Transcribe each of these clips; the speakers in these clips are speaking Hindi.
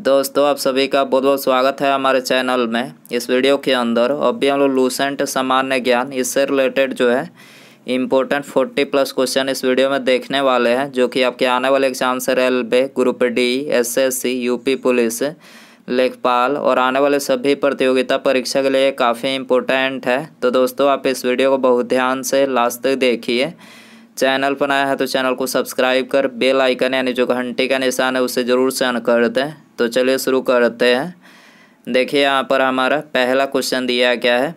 दोस्तों आप सभी का बहुत बहुत स्वागत है हमारे चैनल में इस वीडियो के अंदर अभी हम लोग लूसेंट सामान्य ज्ञान इससे रिलेटेड जो है इम्पोर्टेंट फोर्टी प्लस क्वेश्चन इस वीडियो में देखने वाले हैं जो कि आपके आने वाले एग्जाम से railway group D SSC UP police लेखपाल और आने वाले सभी प्रतियोगिता परीक्षा के लिए काफ़ी इम्पोर्टेंट है तो दोस्तों आप इस वीडियो को बहुत ध्यान से लास्ट तक देखिए चैनल पर आया है तो चैनल को सब्सक्राइब कर बेल आइकन यानी जो घंटे का निशान है उसे ज़रूर से ऑन कर दें तो चलिए शुरू करते हैं देखिए यहाँ पर हमारा पहला क्वेश्चन दिया गया है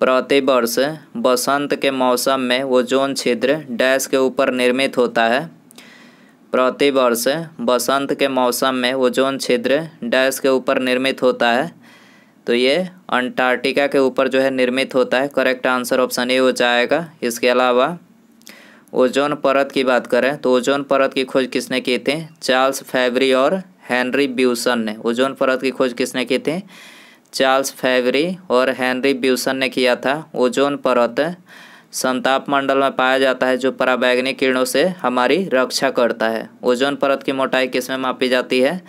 प्रतिवर्ष बसंत के मौसम में वो जोन छिद्र डैश के ऊपर निर्मित होता है प्रतिवर्ष बसंत के मौसम में वो जोन छिद्र डैश के ऊपर निर्मित होता है तो ये अंटार्कटिका के ऊपर जो है निर्मित होता है करेक्ट आंसर ऑप्शन ए हो जाएगा इसके अलावा ओजोन परत की बात करें तो ओजोन परत की खोज किसने की थी चार्ल्स फेवरी और हेनरी ब्यूसन ने ओजोन परत की खोज किसने की थी चार्ल्स फेवरी और हेनरी ब्यूसन ने किया था ओजोन परत संताप मंडल में पाया जाता है जो पराबैगनी किरणों से हमारी रक्षा करता है ओजोन परत की मोटाई किस में मापी जाती है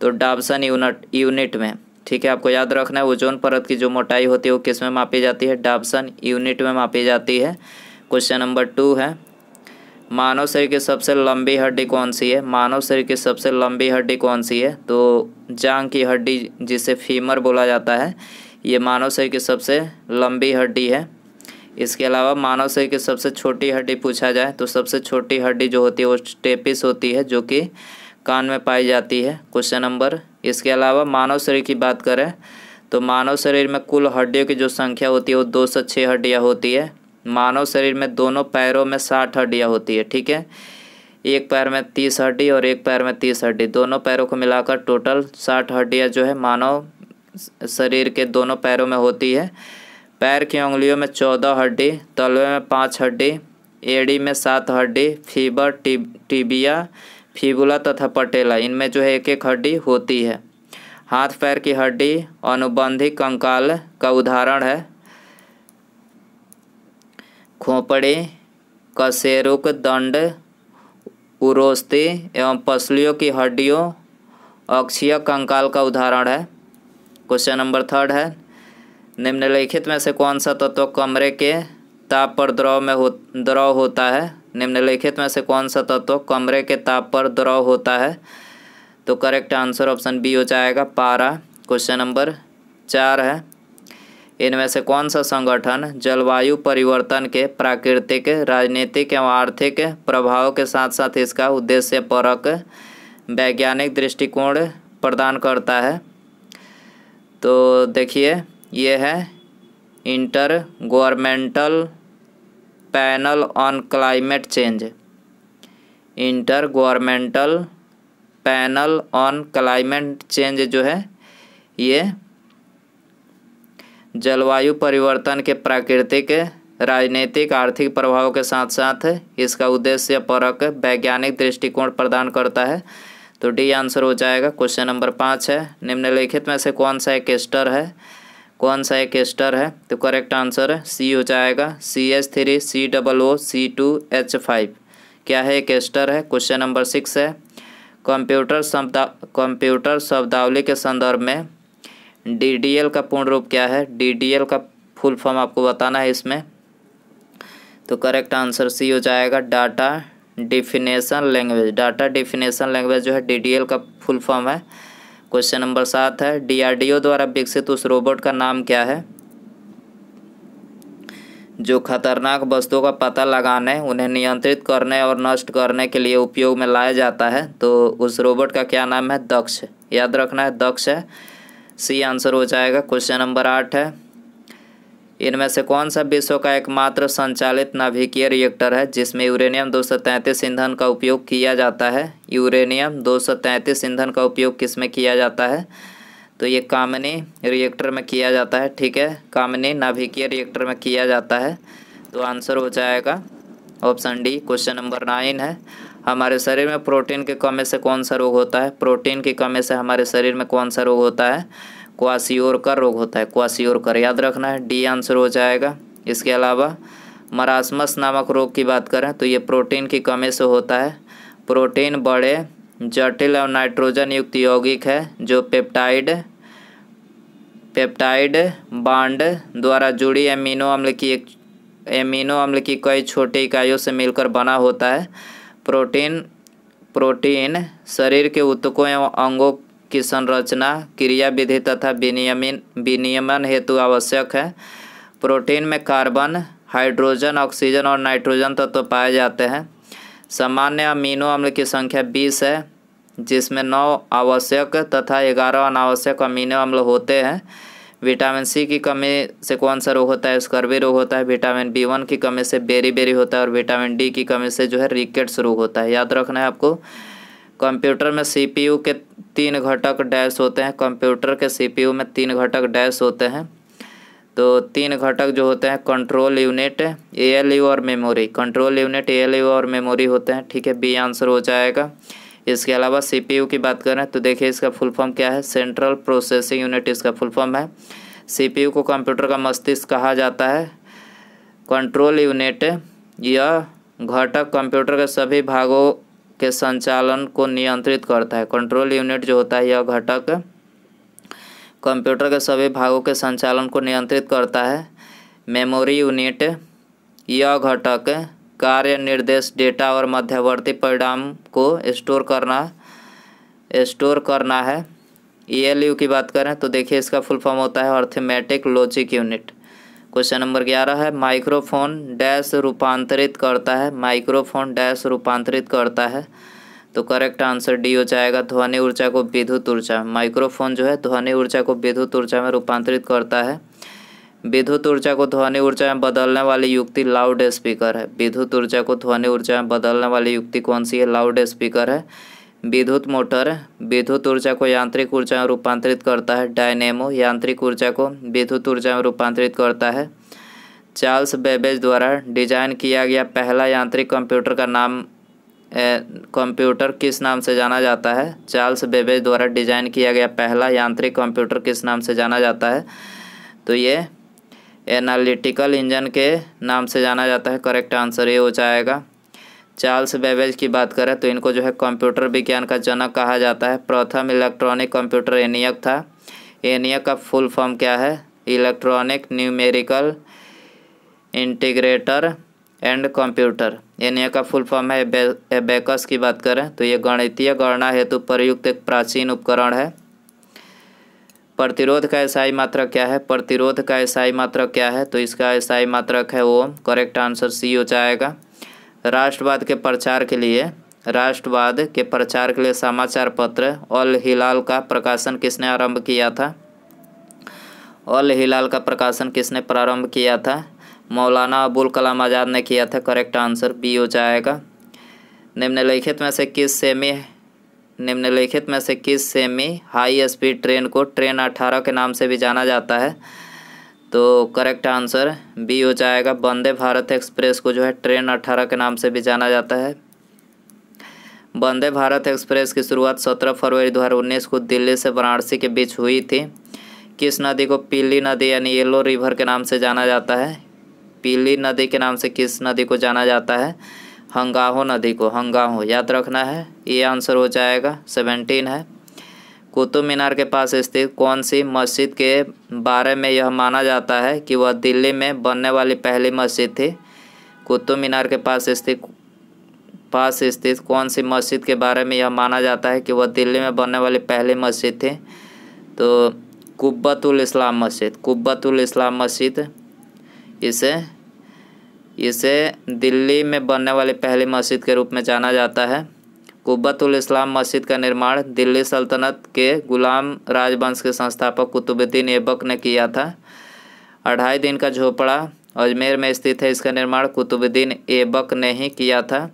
तो डाबसन यूनिट यूनिट में ठीक है आपको याद रखना है ओजोन परत की जो मोटाई होती है वो किस में मापी जाती है डाबसन यूनिट में मापी जाती है क्वेश्चन नंबर टू है मानव शरीर की सबसे लंबी हड्डी कौन सी है मानव शरीर की सबसे लंबी हड्डी कौन सी है तो जांग की हड्डी जिसे फीमर बोला जाता है ये मानव शरीर की सबसे लंबी हड्डी है इसके अलावा मानव शरीर की सबसे छोटी हड्डी पूछा जाए तो सबसे छोटी हड्डी जो होती है वो टेपिस होती है जो कि कान में पाई जाती है क्वेश्चन नंबर इसके अलावा मानव शरीर की बात करें तो मानव शरीर में कुल हड्डियों की जो संख्या होती है वो दो सौ छः हड्डियाँ होती है मानव शरीर में दोनों पैरों में साठ हड्डियाँ होती है ठीक है एक पैर में तीस हड्डी और एक पैर में तीस हड्डी दोनों पैरों को मिलाकर टोटल साठ हड्डियाँ जो है मानव शरीर के दोनों पैरों में होती है पैर की उंगलियों में चौदह हड्डी तलवे में पाँच हड्डी एड़ी में सात हड्डी फीबर टिब टीबिया फीबुला तथा पटेला इनमें जो है एक एक हड्डी होती है हाथ पैर की हड्डी अनुबंधी कंकाल का उदाहरण है खोपड़े कशेरुक दंड उरोस्ते एवं पसलियों की हड्डियों अक्षीय कंकाल का उदाहरण है क्वेश्चन नंबर थर्ड है निम्नलिखित में से कौन सा तत्व कमरे के ताप पर द्रव में हो द्रव होता है निम्नलिखित में से कौन सा तत्व कमरे के ताप पर द्रव होता है तो करेक्ट आंसर ऑप्शन बी हो जाएगा पारा क्वेश्चन नंबर चार है इनमें से कौन सा संगठन जलवायु परिवर्तन के प्राकृतिक राजनीतिक एवं आर्थिक प्रभाव के साथ साथ इसका उद्देश्य परक वैज्ञानिक दृष्टिकोण प्रदान करता है तो देखिए ये है intergovernmental panel on climate change intergovernmental panel on climate change जो है ये जलवायु परिवर्तन के प्राकृतिक राजनीतिक आर्थिक प्रभाव के साथ साथ इसका उद्देश्य परक वैज्ञानिक दृष्टिकोण प्रदान करता है तो डी आंसर हो जाएगा क्वेश्चन नंबर पाँच है निम्नलिखित में से कौन सा एक एस्टर है कौन सा एक एस्टर है तो करेक्ट आंसर है सी हो जाएगा C H three C double O C two H five क्या है एक एस्टर है क्वेश्चन नंबर सिक्स है कंप्यूटर शब्दा कंप्यूटर शब्दावली के संदर्भ में डीडीएल का पूर्ण रूप क्या है डी का फुल फॉर्म आपको बताना है इसमें तो करेक्ट आंसर सी हो जाएगा data definition language data definition language जो है डी का फुल फॉर्म है क्वेश्चन नंबर सात है डी द्वारा विकसित उस रोबोट का नाम क्या है जो खतरनाक वस्तुओं का पता लगाने उन्हें नियंत्रित करने और नष्ट करने के लिए उपयोग में लाया जाता है तो उस रोबोट का क्या नाम है दक्ष याद रखना है दक्ष है सी आंसर हो जाएगा क्वेश्चन नंबर आठ है इनमें से कौन सा विश्व का एकमात्र संचालित नाभिकीय रिएक्टर है जिसमें यूरेनियम 233 ईंधन का उपयोग किया जाता है यूरेनियम 233 ईंधन का उपयोग किस में किया जाता है तो ये कामनी रिएक्टर में किया जाता है ठीक है कामनी नाभिकीय रिएक्टर में किया जाता है तो आंसर हो जाएगा option D question number nine है हमारे शरीर में प्रोटीन की कमी से कौन सा रोग होता है प्रोटीन की कमी से हमारे शरीर में कौन सा रोग होता है क्वासियोर का रोग होता है क्वासियोर का याद रखना है डी आंसर हो जाएगा इसके अलावा मरासमस नामक रोग की बात करें तो ये प्रोटीन की कमी से होता है प्रोटीन बड़े जटिल और नाइट्रोजन युक्त यौगिक है जो पेप्टाइड पेप्टाइड बांड द्वारा जुड़ी एमिनो अम्ल की एक एमिनो अम्ल की कई छोटी इकाइयों से मिलकर बना होता है प्रोटीन प्रोटीन शरीर के ऊतकों एवं अंगों की संरचना क्रिया विधि तथा विनियमिन विनियमन हेतु आवश्यक है प्रोटीन में कार्बन हाइड्रोजन ऑक्सीजन और नाइट्रोजन तत्व तो पाए जाते हैं सामान्य अमीनो अम्ल की संख्या बीस है जिसमें नौ आवश्यक तथा ग्यारह अनावश्यक अमीनो अम्ल होते हैं विटामिन सी की कमी से कौन सा रोग होता है स्कर्वी रोग होता है विटामिन बी वन की कमी से बेरी बेरी होता है और विटामिन डी की कमी से जो है रिकेट्स रोग होता है याद रखना है आपको कंप्यूटर में सीपीयू के तीन घटक डैश होते हैं कंप्यूटर के सीपीयू में तीन घटक डैश होते हैं तो तीन घटक जो होते हैं control unit A L U और memory control unit A L U और मेमोरी होते हैं ठीक है बी आंसर हो जाएगा इसके अलावा सीपीयू की बात करें तो देखिए इसका फुल फॉर्म क्या है सेंट्रल प्रोसेसिंग यूनिट इसका फुल फॉर्म है सीपीयू को कंप्यूटर का मस्तिष्क कहा जाता है कंट्रोल यूनिट यह घटक कंप्यूटर के सभी भागों के संचालन को नियंत्रित करता है कंट्रोल यूनिट जो होता है यह घटक कंप्यूटर के सभी भागों के संचालन को नियंत्रित करता है मेमोरी यूनिट यह घटक कार्य निर्देश डेटा और मध्यवर्ती परिणाम को स्टोर करना स्टोर करना है ई e की बात करें तो देखिए इसका फुल फॉर्म होता है arithmetic logic unit question number ग्यारह है माइक्रोफोन डैश रूपांतरित करता है माइक्रोफोन डैश रूपांतरित करता है तो करेक्ट आंसर डी हो जाएगा ध्वनि ऊर्जा को विद्युत ऊर्जा माइक्रोफोन जो है ध्वनि ऊर्जा को विद्युत ऊर्जा में रूपांतरित करता है विद्युत ऊर्जा को ध्वनि ऊर्जा में बदलने वाली युक्ति लाउड स्पीकर है विद्युत ऊर्जा को ध्वनि ऊर्जा में बदलने वाली युक्ति कौन सी है लाउड स्पीकर है विद्युत मोटर विद्युत ऊर्जा को यांत्रिक ऊर्जा में रूपांतरित करता है डायनेमो यांत्रिक ऊर्जा को विद्युत ऊर्जा में रूपांतरित करता है चार्ल्स बेबेज द्वारा डिजाइन किया गया पहला यांत्रिक कंप्यूटर का नाम कंप्यूटर किस नाम से जाना जाता है चार्ल्स बेबेज द्वारा डिजाइन किया गया पहला यांत्रिक कंप्यूटर किस नाम से जाना जाता है तो ये एनालिटिकल इंजन के नाम से जाना जाता है करेक्ट आंसर ये हो जाएगा चार्ल्स बेबेज की बात करें तो इनको जो है कंप्यूटर विज्ञान का जनक कहा जाता है प्रथम इलेक्ट्रॉनिक कंप्यूटर एनियक था एनियक का फुल फॉर्म क्या है electronic numerical integrator and computer ENIAC का फुल फॉर्म है एबेकस की बात करें तो ये गणितीय गणना हेतु प्रयुक्त एक प्राचीन उपकरण है प्रतिरोध का एसआई मात्रक क्या है प्रतिरोध का एसआई मात्रक क्या है तो इसका एसआई मात्रक है ओम करेक्ट आंसर सी हो जाएगा राष्ट्रवाद के प्रचार के लिए राष्ट्रवाद के प्रचार के लिए समाचार पत्र अल हिलाल का प्रकाशन किसने आरंभ किया था अल हिलाल का प्रकाशन किसने प्रारंभ किया था मौलाना अबुल कलाम आज़ाद ने किया था करेक्ट आंसर बी हो जाएगा निम्नलिखित में से किस सेमी निम्नलिखित में से किस सेमी हाई स्पीड ट्रेन को ट्रेन अठारह के नाम से भी जाना जाता है तो करेक्ट आंसर बी हो जाएगा वंदे भारत एक्सप्रेस को जो है ट्रेन अठारह के नाम से भी जाना जाता है वंदे भारत एक्सप्रेस की शुरुआत सत्रह फरवरी दो को दिल्ली से वाराणसी के बीच हुई थी किस नदी को पीली नदी यानी येलो रिवर के नाम से जाना जाता है पीली नदी के नाम से किस नदी को जाना जाता है हंगाहो नदी को हंगाहो याद रखना है ये आंसर हो जाएगा सेवनटीन है कुतुब मीनार के पास स्थित कौन सी मस्जिद के बारे में यह माना जाता है कि वह दिल्ली में बनने वाली पहली मस्जिद थी कुतुब मीनार के पास स्थित पास स्थित कौन सी मस्जिद के बारे में यह माना जाता है कि वह दिल्ली में बनने वाली पहली मस्जिद थी तो कुब्बतुल इस्लाम मस्जिद कुब्बतुल इस्लाम मस्जिद इसे इसे दिल्ली में बनने वाली पहली मस्जिद के रूप में जाना जाता है कुब्बतुल इस्लाम मस्जिद का निर्माण दिल्ली सल्तनत के गुलाम राजवंश के संस्थापक कुतुबुद्दीन ऐबक ने किया था अढ़ाई दिन का झोपड़ा अजमेर में स्थित है इसका निर्माण कुतुबुद्दीन ऐबक ने ही किया था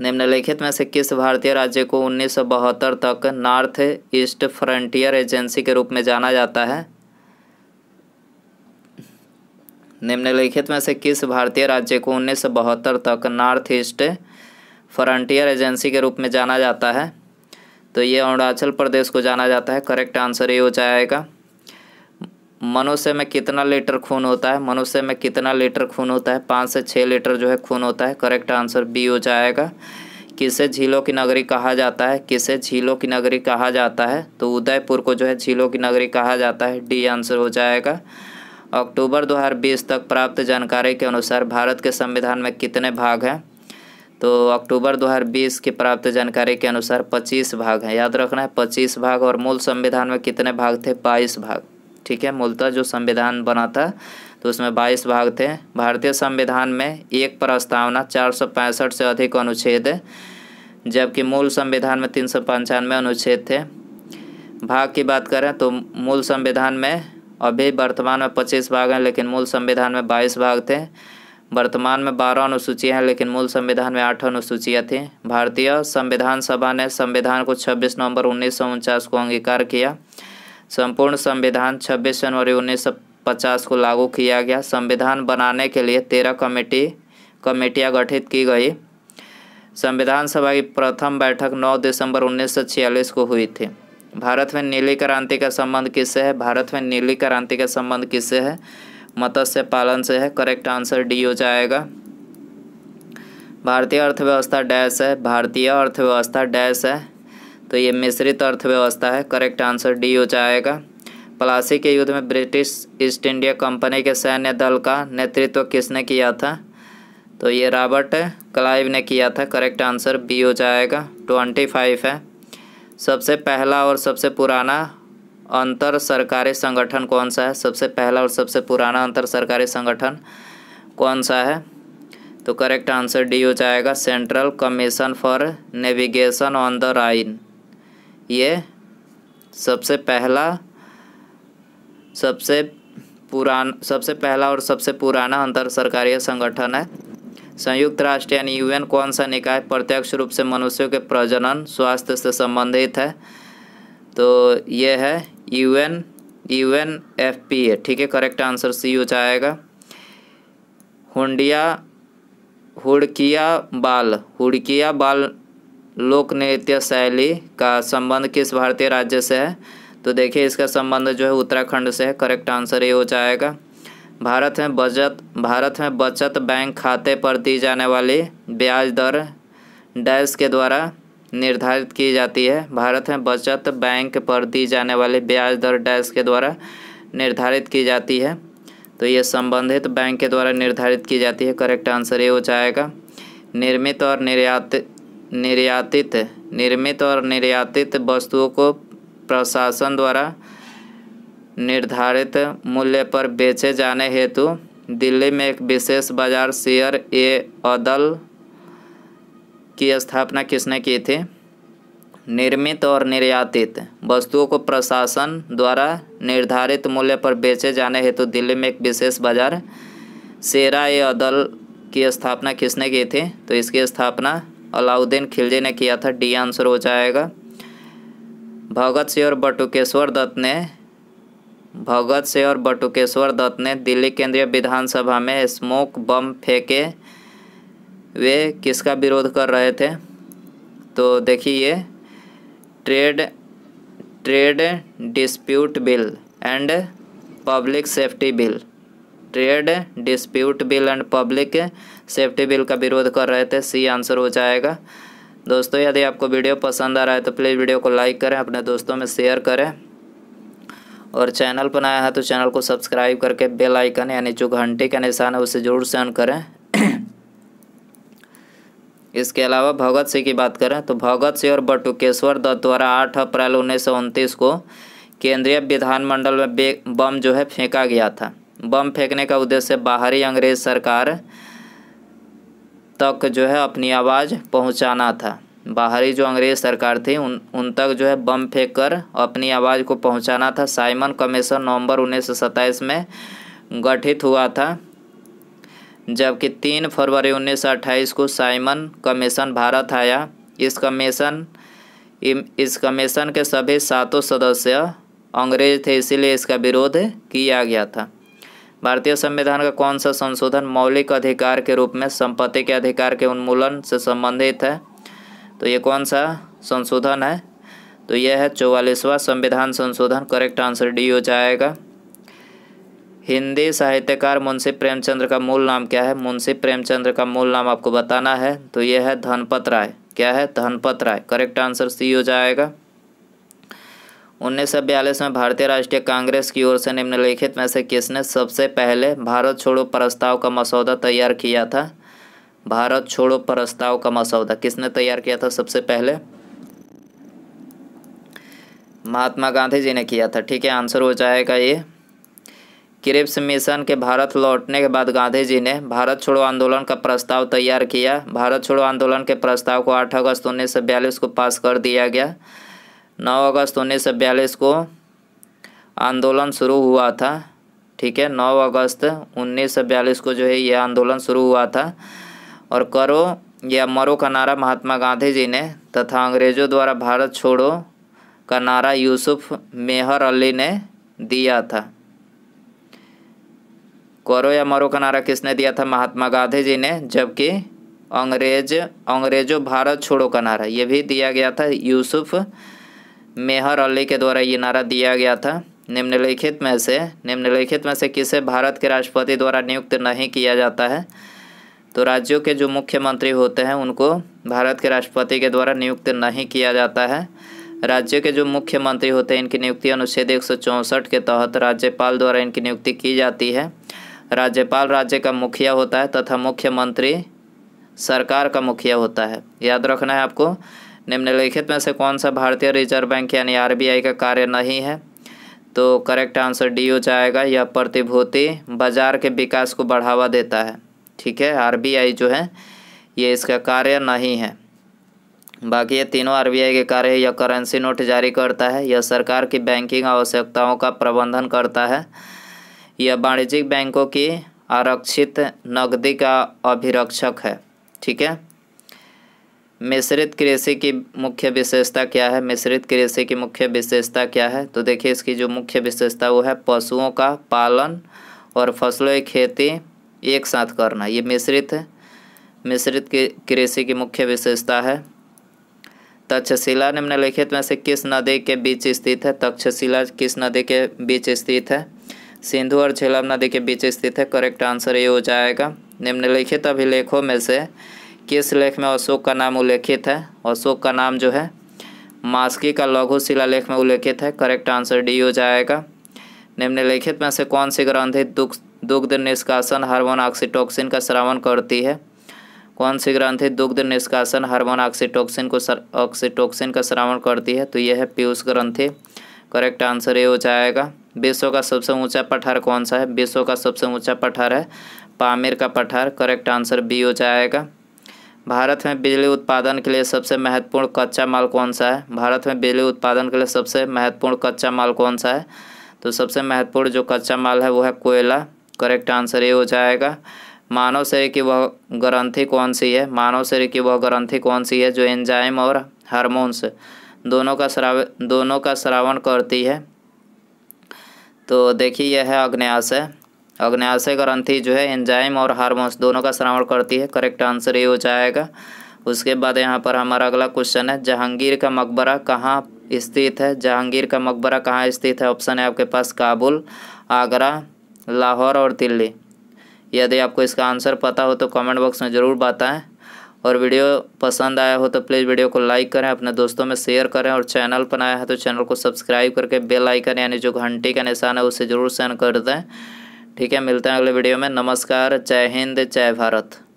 निम्नलिखित में से किस भारतीय राज्य को उन्नीस तक नॉर्थ ईस्ट फ्रंटियर एजेंसी के रूप में जाना जाता है निम्नलिखित में से किस भारतीय राज्य को उन्नीस तक नॉर्थ ईस्ट फ्रंटियर एजेंसी के रूप में जाना जाता है तो ये अरुणाचल प्रदेश को जाना जाता है करेक्ट आंसर ये हो जाएगा मनुष्य में कितना लीटर खून होता है मनुष्य में कितना लीटर खून होता है पाँच से छः लीटर जो है खून होता है करेक्ट आंसर बी हो जाएगा किसे झीलों की नगरी कहा जाता है किसे झीलों की नगरी कहा जाता है तो उदयपुर को जो है झीलों की नगरी कहा जाता है डी आंसर हो जाएगा अक्टूबर 2020 तक प्राप्त जानकारी के अनुसार भारत के संविधान में कितने भाग हैं तो अक्टूबर 2020 की प्राप्त जानकारी के अनुसार 25 भाग हैं याद रखना है 25 भाग और मूल संविधान में कितने भाग थे 22 भाग ठीक है मूलतः जो संविधान बना था तो उसमें 22 भाग थे भारतीय संविधान में एक प्रस्तावना चार से अधिक अनुच्छेद है जबकि मूल संविधान में तीन अनुच्छेद थे भाग की बात करें तो मूल संविधान में अभी वर्तमान में पच्चीस भाग हैं लेकिन मूल संविधान में बाईस भाग थे वर्तमान में बारह अनुसूचियाँ हैं लेकिन मूल संविधान में आठ अनुसूचियाँ थीं भारतीय संविधान सभा ने संविधान को 26 नवंबर उन्नीस को अंगीकार किया संपूर्ण संविधान 26 जनवरी 1950 को लागू किया गया संविधान बनाने के लिए तेरह कमेटी कमेटियाँ गठित की गई संविधान सभा की प्रथम बैठक 9 दिसंबर 1946 को हुई थी भारत में नीली क्रांति का संबंध किससे है भारत में नीली क्रांति का संबंध किससे है मत्स्य पालन से है करेक्ट आंसर डी हो जाएगा भारतीय अर्थव्यवस्था डैश है भारतीय अर्थव्यवस्था डैश है तो ये मिश्रित अर्थव्यवस्था है करेक्ट आंसर डी हो जाएगा प्लासी के युद्ध में ब्रिटिश ईस्ट इंडिया कंपनी के सैन्य दल का नेतृत्व किसने किया था तो ये रॉबर्ट क्लाइव ने किया था करेक्ट आंसर बी हो जाएगा ट्वेंटी फाइव है सबसे पहला और सबसे पुराना अंतर सरकारी संगठन कौन सा है सबसे पहला और सबसे पुराना अंतर सरकारी संगठन कौन सा है तो करेक्ट आंसर डी हो जाएगा central commission for navigation on the Rhine ये सबसे पहला सबसे पुरान सबसे पहला और सबसे पुराना अंतर सरकारी संगठन है संयुक्त राष्ट्र यानी यूएन कौन सा निकाय प्रत्यक्ष रूप से मनुष्यों के प्रजनन स्वास्थ्य से संबंधित है तो ये है UN UN F P A ठीक है करेक्ट आंसर सी हो जाएगा हुंडिया हुड़किया बाल हुड़किया बाल लोक नृत्य शैली का संबंध किस भारतीय राज्य से है तो देखिए इसका संबंध जो है उत्तराखंड से है करेक्ट आंसर ये हो जाएगा भारत में बचत भारत में बचत बैंक खाते पर दी जाने वाली ब्याज दर डैश के द्वारा निर्धारित की जाती है भारत में बचत बैंक पर दी जाने वाली ब्याज दर डैश के द्वारा निर्धारित की जाती है तो ये संबंधित बैंक के द्वारा निर्धारित की जाती है करेक्ट आंसर ये हो जाएगा निर्मित और निर्यात निर्यातित निर्मित और निर्यातित वस्तुओं को प्रशासन द्वारा निर्धारित मूल्य पर बेचे जाने हेतु दिल्ली में एक विशेष बाजार शेयर ए अदल की स्थापना किसने की थी निर्मित और निर्यातित वस्तुओं को प्रशासन द्वारा निर्धारित मूल्य पर बेचे जाने हेतु दिल्ली में एक विशेष बाजार शेरा ए अदल की स्थापना किसने की थी तो इसकी स्थापना अलाउद्दीन खिलजी ने किया था डी आंसर हो जाएगा भगत सिंह और बटुकेश्वर दत्त ने भगत सिंह और बटुकेश्वर दत्त ने दिल्ली केंद्रीय विधानसभा में स्मोक बम फेंके वे किसका विरोध कर रहे थे तो देखिए ये trade trade dispute bill and public safety bill trade dispute bill and public safety bill का विरोध कर रहे थे सी आंसर हो जाएगा दोस्तों यदि आपको वीडियो पसंद आ रहा है तो प्लीज़ वीडियो को लाइक करें अपने दोस्तों में शेयर करें और चैनल पर नया है तो चैनल को सब्सक्राइब करके बेल आइकन यानी जो घंटे का निशान है उसे ज़रूर से ऑन करें इसके अलावा भगत सिंह की बात करें तो भगत सिंह और बटुकेश्वर दत्त द्वारा आठ अप्रैल उन्नीस को केंद्रीय विधानमंडल में बम जो है फेंका गया था बम फेंकने का उद्देश्य बाहरी अंग्रेज सरकार तक जो है अपनी आवाज़ पहुंचाना था बाहरी जो अंग्रेज़ सरकार थी उन उन तक जो है बम फेंक कर अपनी आवाज़ को पहुंचाना था साइमन कमीशन नवंबर उन्नीस में गठित हुआ था जबकि तीन फरवरी अट्ठाईस को साइमन कमीशन भारत आया इस कमीशन इस कमीशन के सभी सातों सदस्य अंग्रेज थे इसीलिए इसका विरोध किया गया था भारतीय संविधान का कौन सा संशोधन मौलिक अधिकार के रूप में संपत्ति के अधिकार के उन्मूलन से संबंधित है तो ये कौन सा संशोधन है तो यह है चौवालीसवा संविधान संशोधन करेक्ट आंसर डी हो जाएगा हिंदी साहित्यकार मुंशी प्रेमचंद्र का मूल नाम क्या है मुंशी प्रेमचंद्र का मूल नाम आपको बताना है तो यह है धनपत राय क्या है Dhanpat Rai correct answer C हो जाएगा उन्नीस सौ बयालीस में भारतीय राष्ट्रीय कांग्रेस की ओर से निम्नलिखित में से किसने सबसे पहले भारत छोड़ो प्रस्ताव का मसौदा तैयार किया था भारत छोड़ो प्रस्ताव का मसौदा किसने तैयार किया था सबसे पहले महात्मा गांधी जी ने किया था ठीक है आंसर हो जाएगा ये क्रिप्स मिशन के भारत लौटने के बाद गांधी जी ने भारत छोड़ो आंदोलन का प्रस्ताव तैयार किया भारत छोड़ो आंदोलन के प्रस्ताव को 8 अगस्त उन्नीस सौ बयालीस को पास कर दिया गया 9 अगस्त उन्नीस सौ बयालीस को आंदोलन शुरू हुआ था ठीक है 9 अगस्त उन्नीस सौ बयालीस को जो है ये आंदोलन शुरू हुआ था और करो या मरो का नारा महात्मा गांधी जी ने तथा अंग्रेज़ों द्वारा भारत छोड़ो का नारा यूसुफ मेहर अली ने दिया था करो या मरो का नारा किसने दिया था महात्मा गांधी जी ने जबकि अंग्रेज अंग्रेजों भारत छोड़ो का नारा ये भी दिया गया था यूसुफ मेहर अली के द्वारा ये नारा दिया गया था निम्नलिखित में से निम्नलिखित में से किसे भारत के राष्ट्रपति द्वारा नियुक्त नहीं किया जाता है तो राज्यों के जो मुख्यमंत्री होते हैं उनको भारत के राष्ट्रपति के द्वारा नियुक्त नहीं किया जाता है राज्यों के जो मुख्यमंत्री होते हैं इनकी नियुक्ति अनुच्छेद एक के तहत राज्यपाल द्वारा इनकी नियुक्ति की जाती है राज्यपाल राज्य का मुखिया होता है तथा मुख्यमंत्री सरकार का मुखिया होता है याद रखना है आपको निम्नलिखित में से कौन सा भारतीय रिजर्व बैंक यानी आरबीआई का कार्य नहीं है तो करेक्ट आंसर डी हो जाएगा यह प्रतिभूति बाजार के विकास को बढ़ावा देता है ठीक है आरबीआई जो है ये इसका कार्य नहीं है बाकी ये तीनों आरबीआई के कार्य यह करेंसी नोट जारी करता है यह सरकार की बैंकिंग आवश्यकताओं का प्रबंधन करता है यह वाणिज्यिक बैंकों की आरक्षित नकदी का अभिरक्षक है ठीक है मिश्रित कृषि की मुख्य विशेषता क्या है मिश्रित कृषि की मुख्य विशेषता क्या है तो देखिए इसकी जो मुख्य विशेषता वो है पशुओं का पालन और फसलों की खेती एक साथ करना ये मिश्रित है मिश्रित के कृषि की मुख्य विशेषता है तक्षशिला निम्नलिखित में से किस नदी के बीच स्थित है तक्षशिला किस नदी के बीच स्थित है सिंधु और झेलम नदी के बीच स्थित है करेक्ट आंसर ये हो जाएगा निम्नलिखित अभिलेखों में से किस लेख में अशोक का नाम उल्लेखित है अशोक का नाम जो है मास्की का लघु शिला लेख में उल्लेखित है करेक्ट आंसर डी हो जाएगा निम्नलिखित में से कौन सी ग्रंथि दुख दुग्ध निष्कासन हार्मोन ऑक्सीटोक्सिन का श्रावण करती है कौन सी ग्रंथि दुग्ध निष्कासन हार्मोन ऑक्सीटोक्सिन को ऑक्सीटोक्सिन का श्रावण करती है तो यह है पीयूष ग्रंथि करेक्ट आंसर ये हो जाएगा विश्व का सबसे ऊंचा पठार कौन सा है विश्व का सबसे ऊंचा पठार है पामिर का पठार करेक्ट आंसर बी हो जाएगा भारत में बिजली उत्पादन के लिए सबसे महत्वपूर्ण कच्चा माल कौन सा है भारत में बिजली उत्पादन के लिए सबसे महत्वपूर्ण कच्चा माल कौन सा है तो सबसे महत्वपूर्ण जो कच्चा माल है वो है कोयला करेक्ट आंसर ये हो जाएगा मानव शरीर की वह ग्रंथि कौन सी है मानव शरीर की वह ग्रंथि कौन सी है जो एंजाइम और हार्मोन्स दोनों का श्राव दोनों का श्रावण करती है तो देखिए यह है अग्न्याशय अग्न्याशय ग्रंथि जो है एंजाइम और हार्मोन्स दोनों का श्रावण करती है करेक्ट आंसर ये हो जाएगा उसके बाद यहाँ पर हमारा अगला क्वेश्चन है जहांगीर का मकबरा कहाँ स्थित है जहांगीर का मकबरा कहाँ स्थित है ऑप्शन है आपके पास काबुल आगरा लाहौर और दिल्ली यदि आपको इसका आंसर पता हो तो कमेंट बॉक्स में ज़रूर बताएं और वीडियो पसंद आया हो तो प्लीज़ वीडियो को लाइक करें अपने दोस्तों में शेयर करें और चैनल पर आया है तो चैनल को सब्सक्राइब करके बेल आइकन यानी जो घंटी का निशान है उसे ज़रूर सेंड कर दें ठीक है मिलते हैं अगले वीडियो में नमस्कार जय हिंद जय भारत